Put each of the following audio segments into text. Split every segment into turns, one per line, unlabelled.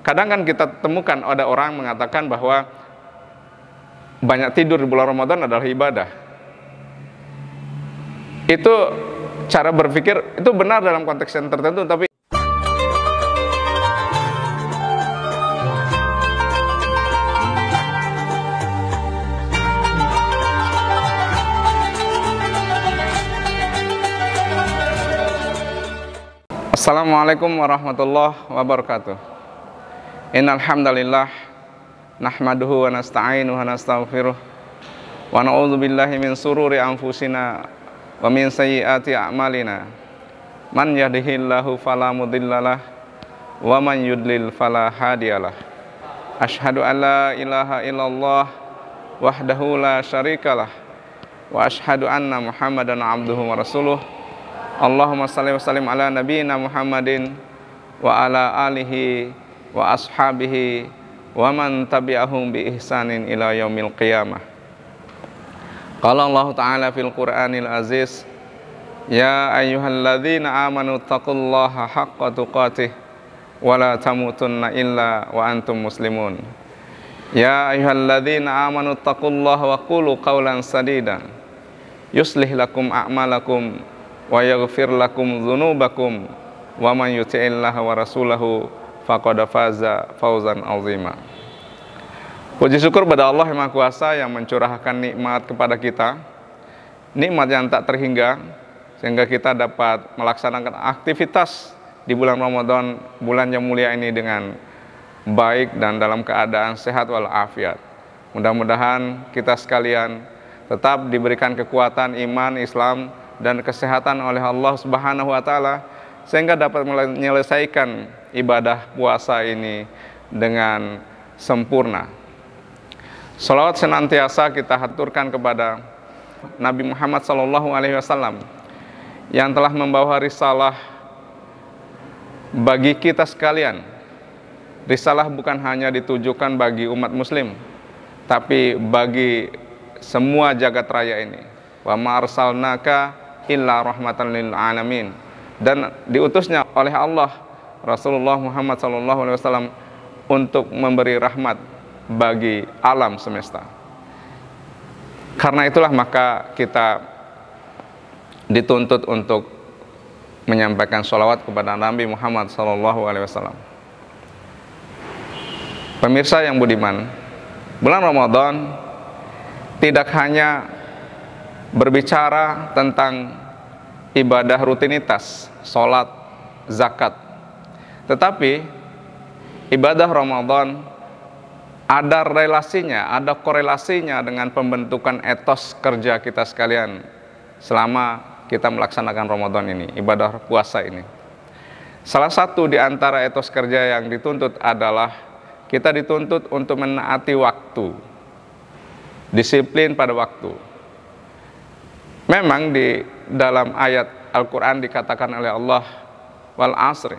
kadang kan kita temukan ada orang mengatakan bahwa banyak tidur di bulan Ramadan adalah ibadah. Itu cara berpikir itu benar dalam konteks yang tertentu tapi Assalamualaikum warahmatullahi wabarakatuh. Innal hamdalillah nahmaduhu wa nasta'inuhu wa nastaghfiruh wa na'udzu billahi min sururi anfusina wa min sayyiati a'malina man yahdihillahu fala mudhillalah wa man yudlil fala hadiyalah asyhadu alla ilaha illallah wahdahu la syarikalah wa asyhadu anna muhammadan abduhu wa rasuluh Allahumma salli wa sallim ala nabiyyina muhammadin wa ala alihi وأصحابه ومن تبعهم بإحسان إلى يوم القيامة قال الله تعالى في القرآن العزيز يا أيها الذين آمنوا اتقوا الله حق تقاته ولا تموتن إلا وأنتم مسلمون يا أيها الذين آمنوا اتقوا الله وقولوا قولا سديدا يصلح لكم أعمالكم ويغفر لكم ذنوبكم ومن يطع الله ورسوله faqad faza fauzan azima. Puji syukur pada Allah yang Maha Kuasa yang mencurahkan nikmat kepada kita. Nikmat yang tak terhingga sehingga kita dapat melaksanakan aktivitas di bulan Ramadan, bulan yang mulia ini dengan baik dan dalam keadaan sehat walafiat. Mudah-mudahan kita sekalian tetap diberikan kekuatan iman, Islam, dan kesehatan oleh Allah Subhanahu wa taala sehingga dapat menyelesaikan ibadah puasa ini dengan sempurna. Salawat senantiasa kita haturkan kepada Nabi Muhammad SAW yang telah membawa risalah bagi kita sekalian. Risalah bukan hanya ditujukan bagi umat muslim, tapi bagi semua jagat raya ini. Wa ma'arsalnaka illa rahmatan lil alamin dan diutusnya oleh Allah Rasulullah Muhammad SAW untuk memberi rahmat bagi alam semesta. Karena itulah maka kita dituntut untuk menyampaikan sholawat kepada Nabi Muhammad SAW. Pemirsa yang budiman, bulan Ramadan tidak hanya berbicara tentang ibadah rutinitas, sholat, zakat. Tetapi ibadah Ramadan ada relasinya, ada korelasinya dengan pembentukan etos kerja kita sekalian selama kita melaksanakan Ramadan ini, ibadah puasa ini. Salah satu di antara etos kerja yang dituntut adalah kita dituntut untuk menaati waktu, disiplin pada waktu. Memang di dalam ayat Al-Quran dikatakan oleh Allah wal asri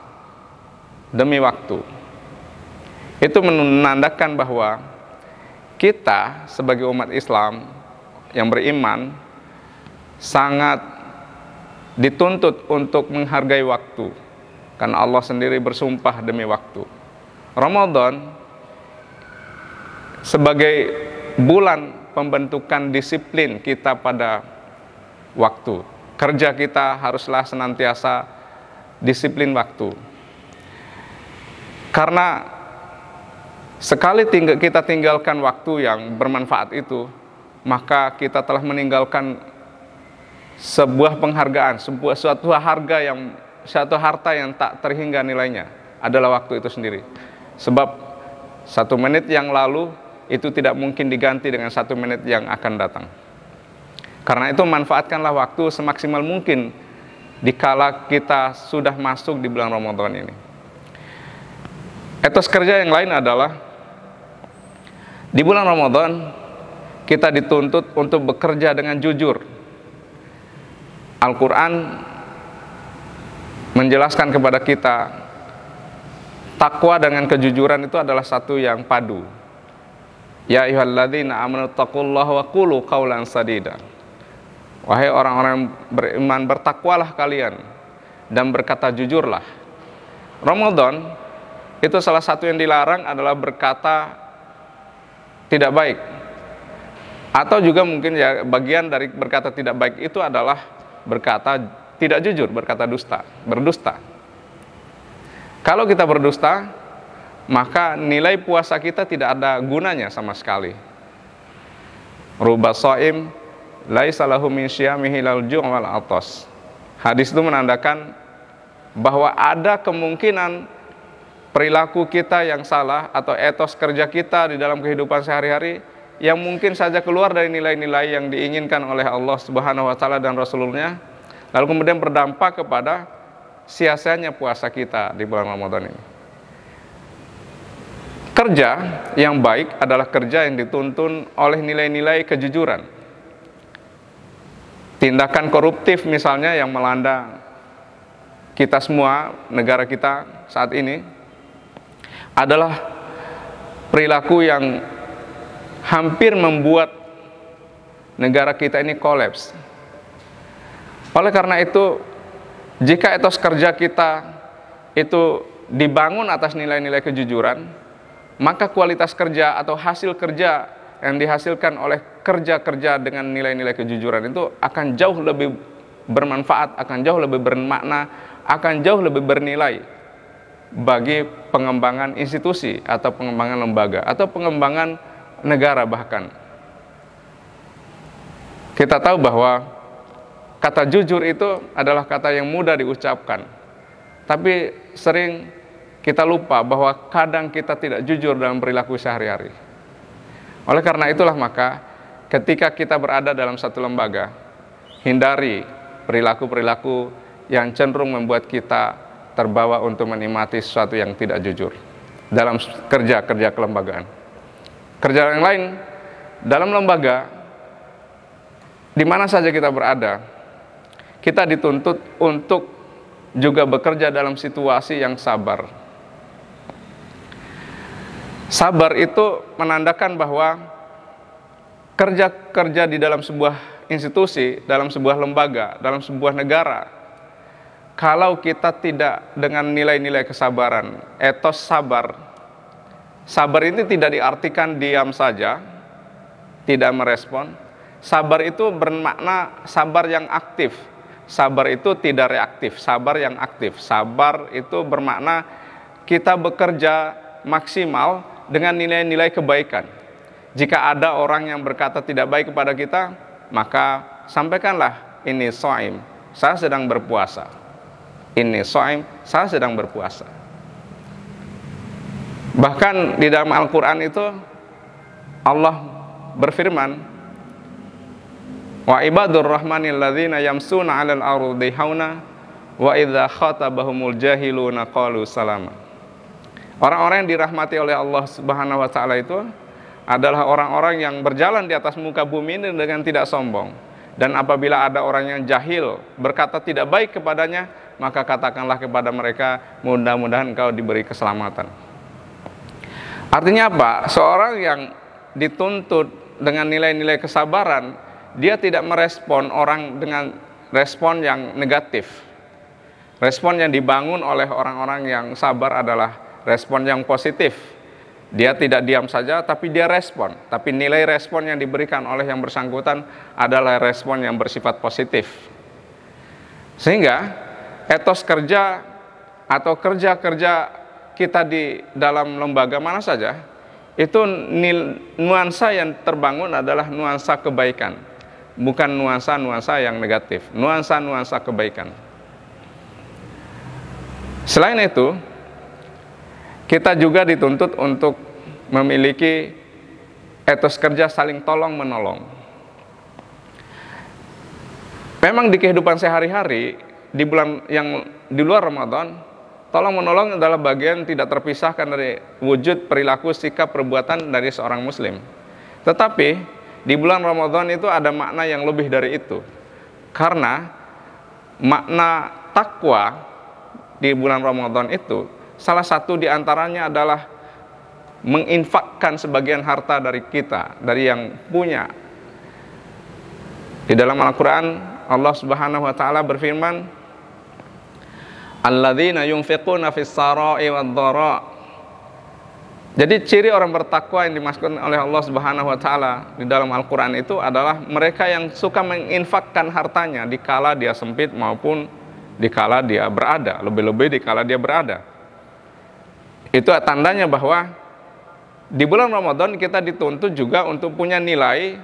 demi waktu. Itu menandakan bahwa kita sebagai umat Islam yang beriman sangat dituntut untuk menghargai waktu karena Allah sendiri bersumpah demi waktu. Ramadan sebagai bulan pembentukan disiplin kita pada waktu. Kerja kita haruslah senantiasa disiplin waktu. Karena sekali ting kita tinggalkan waktu yang bermanfaat itu, maka kita telah meninggalkan sebuah penghargaan, sebuah suatu harga yang satu harta yang tak terhingga nilainya adalah waktu itu sendiri. Sebab satu menit yang lalu itu tidak mungkin diganti dengan satu menit yang akan datang. Karena itu manfaatkanlah waktu semaksimal mungkin dikala kita sudah masuk di bulan Ramadan ini. Etos kerja yang lain adalah di bulan Ramadan kita dituntut untuk bekerja dengan jujur. Al-Qur'an menjelaskan kepada kita takwa dengan kejujuran itu adalah satu yang padu. Ya ayyuhalladzina amanu taqullaha wa qulu qawlan sadida. Wahai orang-orang beriman, bertakwalah kalian dan berkata jujurlah. Ramadan itu salah satu yang dilarang adalah berkata tidak baik. Atau juga mungkin ya bagian dari berkata tidak baik itu adalah berkata tidak jujur, berkata dusta, berdusta. Kalau kita berdusta, maka nilai puasa kita tidak ada gunanya sama sekali. Rubah soim, laisa min syiyamihi lal wal atas. Hadis itu menandakan bahwa ada kemungkinan perilaku kita yang salah atau etos kerja kita di dalam kehidupan sehari-hari yang mungkin saja keluar dari nilai-nilai yang diinginkan oleh Allah Subhanahu wa taala dan Rasulullah lalu kemudian berdampak kepada sia-sianya puasa kita di bulan Ramadan ini. Kerja yang baik adalah kerja yang dituntun oleh nilai-nilai kejujuran tindakan koruptif misalnya yang melanda kita semua, negara kita saat ini adalah perilaku yang hampir membuat negara kita ini kolaps. Oleh karena itu, jika etos kerja kita itu dibangun atas nilai-nilai kejujuran, maka kualitas kerja atau hasil kerja yang dihasilkan oleh kerja-kerja dengan nilai-nilai kejujuran itu akan jauh lebih bermanfaat, akan jauh lebih bermakna, akan jauh lebih bernilai bagi pengembangan institusi atau pengembangan lembaga atau pengembangan negara bahkan. Kita tahu bahwa kata jujur itu adalah kata yang mudah diucapkan. Tapi sering kita lupa bahwa kadang kita tidak jujur dalam perilaku sehari-hari. Oleh karena itulah maka ketika kita berada dalam satu lembaga, hindari perilaku-perilaku yang cenderung membuat kita terbawa untuk menikmati sesuatu yang tidak jujur dalam kerja-kerja kelembagaan. Kerja yang lain, dalam lembaga, di mana saja kita berada, kita dituntut untuk juga bekerja dalam situasi yang sabar Sabar itu menandakan bahwa kerja-kerja di dalam sebuah institusi, dalam sebuah lembaga, dalam sebuah negara, kalau kita tidak dengan nilai-nilai kesabaran, etos sabar, sabar ini tidak diartikan diam saja, tidak merespon. Sabar itu bermakna sabar yang aktif, sabar itu tidak reaktif, sabar yang aktif. Sabar itu bermakna kita bekerja maksimal dengan nilai-nilai kebaikan. Jika ada orang yang berkata tidak baik kepada kita, maka sampaikanlah ini soim, saya sedang berpuasa. Ini soim, saya sedang berpuasa. Bahkan di dalam Al-Quran itu Allah berfirman, Wa ibadur rahmanil ladina yamsuna 'alal ardi hauna wa idza khatabahumul jahiluna qalu salama. Orang-orang yang dirahmati oleh Allah Subhanahu wa taala itu adalah orang-orang yang berjalan di atas muka bumi ini dengan tidak sombong. Dan apabila ada orang yang jahil berkata tidak baik kepadanya, maka katakanlah kepada mereka, mudah-mudahan kau diberi keselamatan. Artinya apa? Seorang yang dituntut dengan nilai-nilai kesabaran, dia tidak merespon orang dengan respon yang negatif. Respon yang dibangun oleh orang-orang yang sabar adalah respon yang positif. Dia tidak diam saja, tapi dia respon. Tapi nilai respon yang diberikan oleh yang bersangkutan adalah respon yang bersifat positif. Sehingga etos kerja atau kerja-kerja kita di dalam lembaga mana saja, itu nil, nuansa yang terbangun adalah nuansa kebaikan. Bukan nuansa-nuansa yang negatif, nuansa-nuansa kebaikan. Selain itu, kita juga dituntut untuk memiliki etos kerja saling tolong menolong. Memang di kehidupan sehari-hari di bulan yang di luar Ramadan, tolong menolong adalah bagian tidak terpisahkan dari wujud perilaku sikap perbuatan dari seorang muslim. Tetapi di bulan Ramadan itu ada makna yang lebih dari itu. Karena makna takwa di bulan Ramadan itu Salah satu di antaranya adalah menginfakkan sebagian harta dari kita, dari yang punya. Di dalam Al-Qur'an Allah Subhanahu wa taala berfirman, "Alladzina yunfiquna fis sarai Jadi ciri orang bertakwa yang dimaksudkan oleh Allah Subhanahu wa taala di dalam Al-Qur'an itu adalah mereka yang suka menginfakkan hartanya di kala dia sempit maupun di kala dia berada, lebih-lebih di kala dia berada. Itu tandanya bahwa di bulan Ramadan kita dituntut juga untuk punya nilai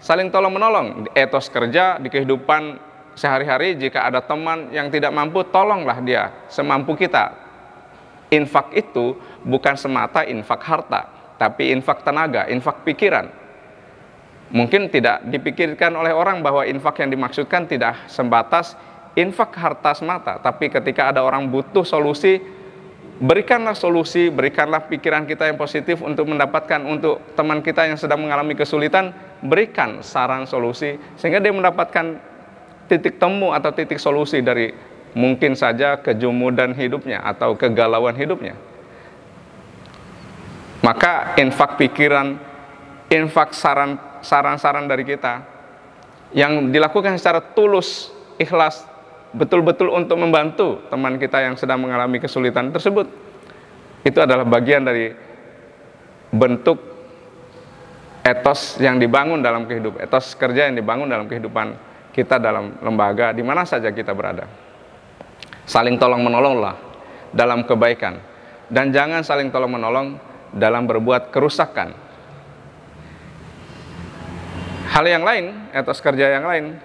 saling tolong menolong, etos kerja di kehidupan sehari-hari jika ada teman yang tidak mampu tolonglah dia semampu kita. Infak itu bukan semata infak harta, tapi infak tenaga, infak pikiran. Mungkin tidak dipikirkan oleh orang bahwa infak yang dimaksudkan tidak sebatas infak harta semata, tapi ketika ada orang butuh solusi berikanlah solusi, berikanlah pikiran kita yang positif untuk mendapatkan untuk teman kita yang sedang mengalami kesulitan, berikan saran solusi sehingga dia mendapatkan titik temu atau titik solusi dari mungkin saja kejumudan hidupnya atau kegalauan hidupnya. Maka infak pikiran, infak saran saran-saran dari kita yang dilakukan secara tulus, ikhlas betul-betul untuk membantu teman kita yang sedang mengalami kesulitan tersebut. Itu adalah bagian dari bentuk etos yang dibangun dalam kehidupan, etos kerja yang dibangun dalam kehidupan kita dalam lembaga, di mana saja kita berada. Saling tolong-menolonglah dalam kebaikan. Dan jangan saling tolong-menolong dalam berbuat kerusakan. Hal yang lain, etos kerja yang lain,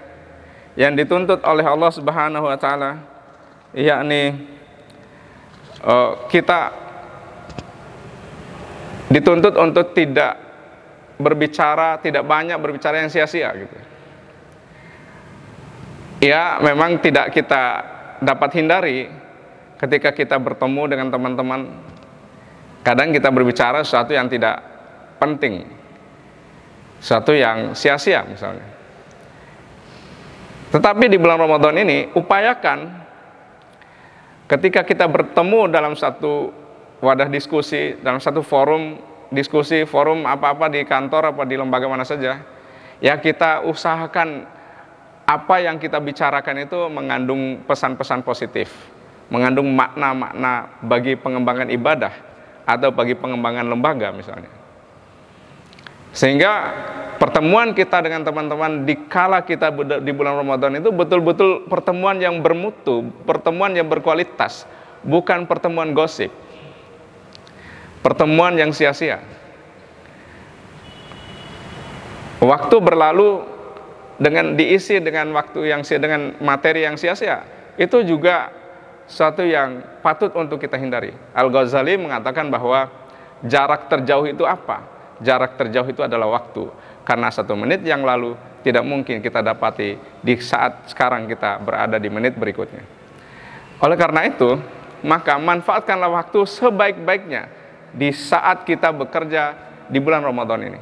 yang dituntut oleh Allah Subhanahu wa taala yakni uh, kita dituntut untuk tidak berbicara, tidak banyak berbicara yang sia-sia gitu. Ya, memang tidak kita dapat hindari ketika kita bertemu dengan teman-teman kadang kita berbicara sesuatu yang tidak penting. Sesuatu yang sia-sia misalnya tetapi di bulan Ramadan ini upayakan ketika kita bertemu dalam satu wadah diskusi, dalam satu forum diskusi, forum apa-apa di kantor apa di lembaga mana saja, ya kita usahakan apa yang kita bicarakan itu mengandung pesan-pesan positif, mengandung makna-makna bagi pengembangan ibadah atau bagi pengembangan lembaga misalnya. Sehingga pertemuan kita dengan teman-teman di kala kita di bulan Ramadan itu betul-betul pertemuan yang bermutu, pertemuan yang berkualitas, bukan pertemuan gosip. Pertemuan yang sia-sia. Waktu berlalu dengan diisi dengan waktu yang sia dengan materi yang sia-sia. Itu juga satu yang patut untuk kita hindari. Al-Ghazali mengatakan bahwa jarak terjauh itu apa? jarak terjauh itu adalah waktu. Karena satu menit yang lalu tidak mungkin kita dapati di saat sekarang kita berada di menit berikutnya. Oleh karena itu, maka manfaatkanlah waktu sebaik-baiknya di saat kita bekerja di bulan Ramadan ini.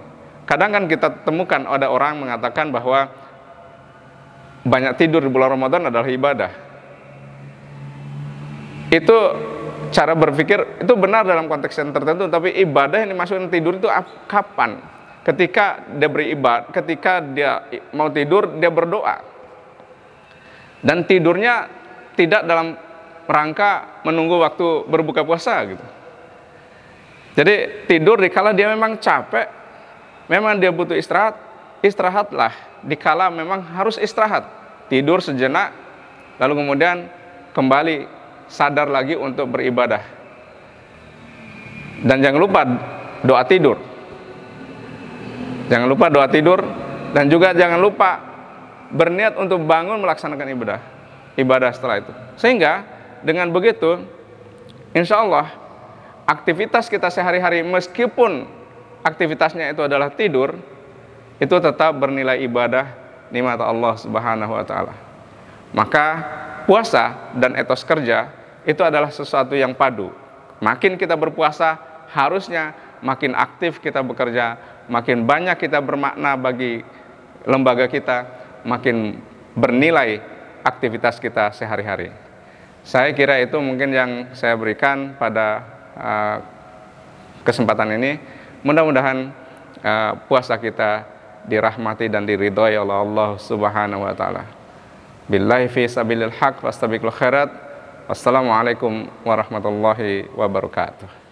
Kadang kan kita temukan ada orang mengatakan bahwa banyak tidur di bulan Ramadan adalah ibadah. Itu cara berpikir itu benar dalam konteks yang tertentu, tapi ibadah yang dimaksudkan tidur itu kapan? Ketika dia beribadah, ketika dia mau tidur, dia berdoa. Dan tidurnya tidak dalam rangka menunggu waktu berbuka puasa gitu. Jadi tidur dikala dia memang capek, memang dia butuh istirahat, istirahatlah. Dikala memang harus istirahat, tidur sejenak, lalu kemudian kembali sadar lagi untuk beribadah. Dan jangan lupa doa tidur. Jangan lupa doa tidur dan juga jangan lupa berniat untuk bangun melaksanakan ibadah. Ibadah setelah itu. Sehingga dengan begitu insya Allah aktivitas kita sehari-hari meskipun aktivitasnya itu adalah tidur itu tetap bernilai ibadah di mata Allah Subhanahu wa taala. Maka puasa dan etos kerja itu adalah sesuatu yang padu. Makin kita berpuasa, harusnya makin aktif kita bekerja, makin banyak kita bermakna bagi lembaga kita, makin bernilai aktivitas kita sehari-hari. Saya kira itu mungkin yang saya berikan pada uh, kesempatan ini. Mudah-mudahan uh, puasa kita dirahmati dan diridhoi oleh Allah Subhanahu wa taala. Billahi fi sabilil haq fastabiqul khairat. Wassalamualaikum warahmatullahi wabarakatuh.